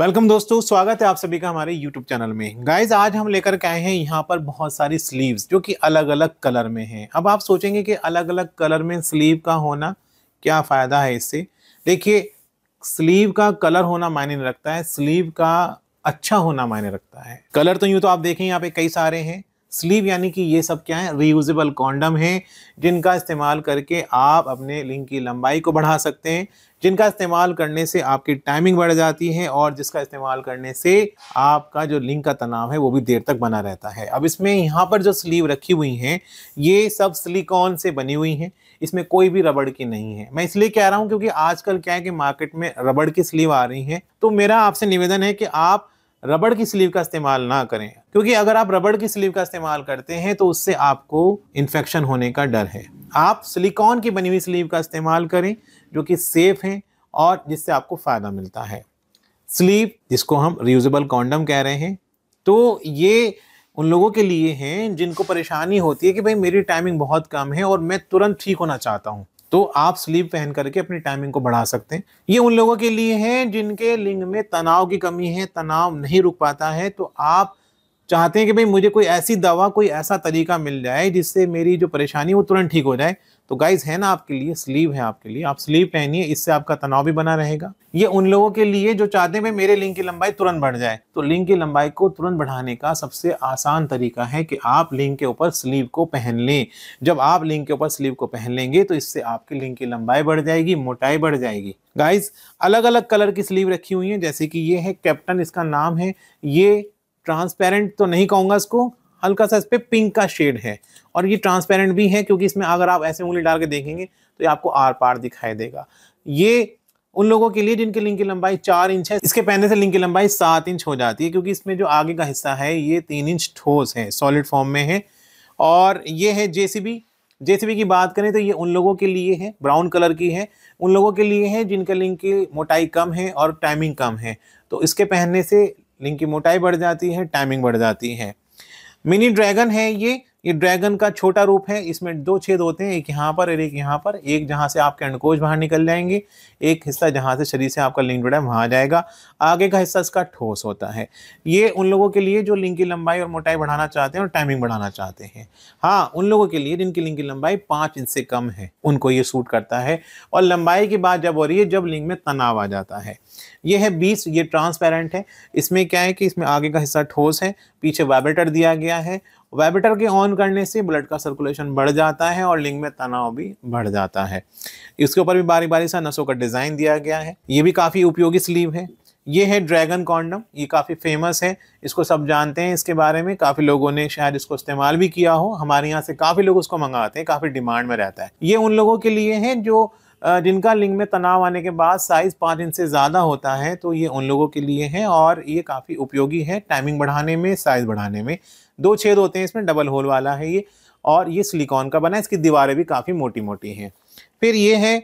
welcome दोस्तों स्वागत है आप सभी का हमारे यूट्यूब चैनल में गाइज आज हम लेकर के आए हैं यहाँ पर बहुत सारी स्लीव्स जो कि अलग अलग कलर में हैं अब आप सोचेंगे कि अलग अलग कलर में स्लीव का होना क्या फ़ायदा है इससे देखिए स्लीव का कलर होना मायने रखता है स्लीव का अच्छा होना मायने रखता है कलर तो यूँ तो आप देखें यहाँ पे कई सारे हैं स्लीव यानी कि ये सब क्या है रीयूजेबल कॉन्डम है जिनका इस्तेमाल करके आप अपने लिंग की लंबाई को बढ़ा सकते हैं जिनका इस्तेमाल करने से आपकी टाइमिंग बढ़ जाती है और जिसका इस्तेमाल करने से आपका जो लिंग का तनाव है वो भी देर तक बना रहता है अब इसमें यहाँ पर जो स्लीव रखी हुई हैं ये सब सिलिकॉन से बनी हुई हैं इसमें कोई भी रबड़ की नहीं है मैं इसलिए कह रहा हूँ क्योंकि आजकल क्या है कि मार्केट में रबड़ की स्लीव आ रही हैं तो मेरा आपसे निवेदन है कि आप रबड़ की स्लीव का इस्तेमाल ना करें क्योंकि अगर आप रबड़ की स्लीव का इस्तेमाल करते हैं तो उससे आपको इन्फेक्शन होने का डर है आप सिलिकॉन की बनी हुई स्लीव का इस्तेमाल करें जो कि सेफ़ हैं और जिससे आपको फ़ायदा मिलता है स्लीव जिसको हम रियूजबल कॉन्डम कह रहे हैं तो ये उन लोगों के लिए हैं जिनको परेशानी होती है कि भाई मेरी टाइमिंग बहुत कम है और मैं तुरंत ठीक होना चाहता हूँ तो आप स्लीव पहन करके अपनी टाइमिंग को बढ़ा सकते हैं ये उन लोगों के लिए है जिनके लिंग में तनाव की कमी है तनाव नहीं रुक पाता है तो आप चाहते हैं कि भाई मुझे कोई ऐसी दवा कोई ऐसा तरीका मिल जाए जिससे मेरी जो परेशानी वो तुरंत ठीक हो जाए तो गाइज है ना आपके लिए स्लीव है आपके लिए आप स्लीव पहनिए इससे आपका तनाव भी बना रहेगा ये उन लोगों के लिए जो चाहते हैं भाई मेरे लिंग की लंबाई तुरंत बढ़ जाए तो लिंग की लंबाई को तुरंत बढ़ाने का सबसे आसान तरीका है कि आप लिंग के ऊपर स्लीव को पहन लें जब आप लिंग के ऊपर स्लीव को पहन लेंगे तो इससे आपकी लिंग की लंबाई बढ़ जाएगी मोटाई बढ़ जाएगी गाइज अलग अलग कलर की स्लीव रखी हुई है जैसे कि ये है कैप्टन इसका नाम है ये ट्रांसपेरेंट तो नहीं कहूँगा इसको हल्का सा इस पर पिंक का शेड है और ये ट्रांसपेरेंट भी है क्योंकि इसमें अगर आप ऐसे उंगली डाल के देखेंगे तो ये आपको आर पार दिखाई देगा ये उन लोगों के लिए जिनके लिंग की लंबाई चार इंच है इसके पहनने से लिंग की लंबाई सात इंच हो जाती है क्योंकि इसमें जो आगे का हिस्सा है ये तीन इंच ठोस है सॉलिड फॉर्म में है और ये है जेसीबी जेसीबी की बात करें तो ये उन लोगों के लिए है ब्राउन कलर की है उन लोगों के लिए है जिनके लिंग की मोटाई कम है और टाइमिंग कम है तो इसके पहनने से लिंक की मोटाई बढ़ जाती है टाइमिंग बढ़ जाती है मिनी ड्रैगन है ये ये ड्रैगन का छोटा रूप है इसमें दो छेद होते हैं एक यहाँ पर और एक यहाँ पर एक जहाँ से आपके अंडकोश बाहर निकल जाएंगे एक हिस्सा जहाँ से शरीर से आपका लिंग जुड़ा है वहाँ जाएगा आगे का हिस्सा इसका ठोस होता है ये उन लोगों के लिए जो लिंग की लंबाई और मोटाई बढ़ाना चाहते हैं और टाइमिंग बढ़ाना चाहते हैं हाँ उन लोगों के लिए जिनकी लिंग की लंबाई पाँच इंच से कम है उनको ये सूट करता है और लंबाई की बात जब हो रही है जब लिंग में तनाव आ जाता है ये है बीस ये ट्रांसपेरेंट है इसमें क्या है कि इसमें आगे का हिस्सा ठोस है पीछे वाइब्रेटर दिया गया है वाइब्रेटर के ऑन करने से ब्लड का सर्कुलेशन बढ़ जाता है और लिंग में तनाव भी बढ़ जाता है इसके ऊपर भी बारी बारी सा नसों का डिज़ाइन दिया गया है ये भी काफ़ी उपयोगी स्लीव है ये है ड्रैगन कॉन्डम ये काफ़ी फेमस है इसको सब जानते हैं इसके बारे में काफ़ी लोगों ने शायद इसको इस्तेमाल भी किया हो हमारे यहाँ से काफ़ी लोग उसको मंगाते हैं काफ़ी डिमांड में रहता है ये उन लोगों के लिए है जो जिनका लिंग में तनाव आने के बाद साइज़ पाँच इंच से ज़्यादा होता है तो ये उन लोगों के लिए हैं और ये काफ़ी उपयोगी है टाइमिंग बढ़ाने में साइज़ बढ़ाने में दो छेद होते हैं इसमें डबल होल वाला है ये और ये सिलिकॉन का बना है इसकी दीवारें भी काफ़ी मोटी मोटी हैं फिर ये है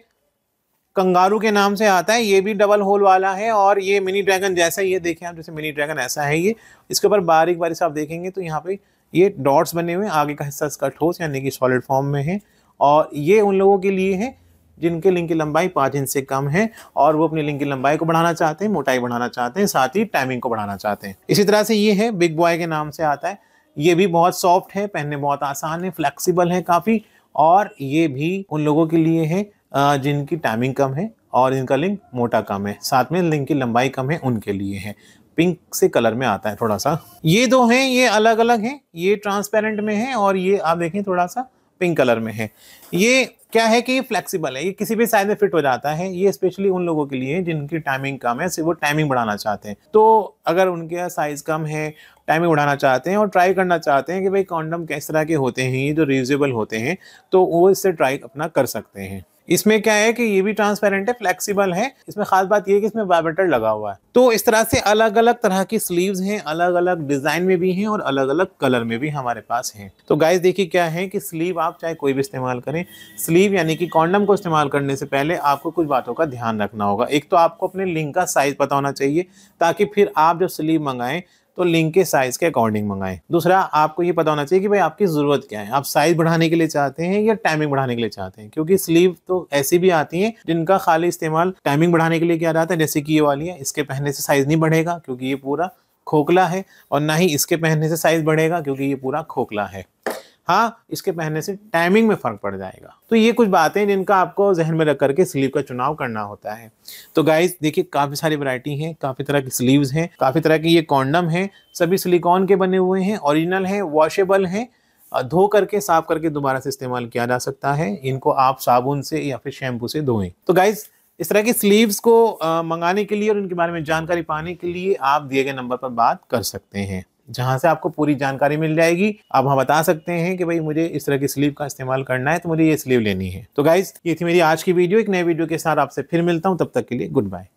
कंगारू के नाम से आता है ये भी डबल होल वाला है और ये मिनी ड्रैगन जैसा ये देखें आप जैसे मिनी ड्रैगन ऐसा है ये इसके ऊपर बारीक बारीक से आप देखेंगे तो यहाँ पे ये डॉट्स बने हुए हैं आगे का हिस्सा इसका ठोस यानी कि सॉलिड फॉर्म में है और ये उन लोगों के लिए है जिनके लिंग की लंबाई पाँच इंच से कम है और वो अपनी लिंग की लंबाई को बढ़ाना चाहते हैं मोटाई बढ़ाना चाहते हैं साथ ही टाइमिंग को बढ़ाना चाहते हैं इसी तरह से ये है बिग बॉय के नाम से आता है ये भी बहुत सॉफ्ट है पहनने बहुत आसान है फ्लेक्सिबल है काफ़ी और ये भी उन लोगों के लिए है जिनकी टाइमिंग कम है और इनका लिंग मोटा कम है साथ में लिंग की लंबाई कम है उनके लिए है पिंक से कलर में आता है थोड़ा सा ये दो हैं ये अलग अलग हैं ये ट्रांसपेरेंट में है और ये आप देखें थोड़ा सा पिंक कलर में है ये क्या है कि ये फ्लेक्सिबल है ये किसी भी साइज में फिट हो जाता है ये स्पेशली उन लोगों के लिए जिनकी टाइमिंग कम है सिर्फ वो टाइमिंग बढ़ाना चाहते हैं तो अगर उनके साइज कम है टाइमिंग बढ़ाना चाहते हैं और ट्राई करना चाहते हैं कि भाई कॉन्डम किस तरह के होते हैं ये जो रिजेबल होते हैं तो वो इससे ट्राई अपना कर सकते हैं इसमें क्या है कि ये भी ट्रांसपेरेंट है फ्लेक्सिबल है इसमें खास बात यह है कि इसमें वाइब्रेटर लगा हुआ है तो इस तरह से अलग अलग तरह की स्लीव्स हैं अलग अलग डिजाइन में भी हैं और अलग अलग कलर में भी हमारे पास हैं तो गाइस देखिए क्या है कि स्लीव आप चाहे कोई भी इस्तेमाल करें स्लीव यानी कि कॉन्डम को इस्तेमाल करने से पहले आपको कुछ बातों का ध्यान रखना होगा एक तो आपको अपने लिंक का साइज पता होना चाहिए ताकि फिर आप जब स्लीव मंगाएं तो लिंक के साइज़ के अकॉर्डिंग मंगाएं दूसरा आपको ये पता होना चाहिए कि भाई आपकी ज़रूरत क्या है आप साइज़ बढ़ाने के लिए चाहते हैं या टाइमिंग बढ़ाने के लिए चाहते हैं क्योंकि स्लीव तो ऐसी भी आती हैं जिनका खाली इस्तेमाल टाइमिंग बढ़ाने के लिए किया जाता है जैसे कि ये वाली है इसके पहनने से साइज़ नहीं बढ़ेगा क्योंकि ये पूरा खोखला है और ना ही इसके पहनने से साइज़ बढ़ेगा क्योंकि ये पूरा खोखला है हाँ इसके पहनने से टाइमिंग में फ़र्क पड़ जाएगा तो ये कुछ बातें जिनका आपको जहन में रख करके स्लीव का चुनाव करना होता है तो गाइस देखिए काफ़ी सारी वैरायटी हैं काफ़ी तरह की स्लीव्स हैं काफ़ी तरह के ये कॉन्डम हैं सभी सिलिकॉन के बने हुए हैं ओरिजिनल हैं वॉशेबल हैं धो करके साफ करके दोबारा से इस्तेमाल किया जा सकता है इनको आप साबुन से या फिर शैम्पू से धोएं तो गाइज इस तरह की स्लीव्स को मंगाने के लिए और इनके बारे में जानकारी पाने के लिए आप दिए गए नंबर पर बात कर सकते हैं जहाँ से आपको पूरी जानकारी मिल जाएगी आप हम बता सकते हैं कि भाई मुझे इस तरह की स्लीव का इस्तेमाल करना है तो मुझे ये स्लीव लेनी है तो गाइज ये थी मेरी आज की वीडियो एक नए वीडियो के साथ आपसे फिर मिलता हूँ तब तक के लिए गुड बाय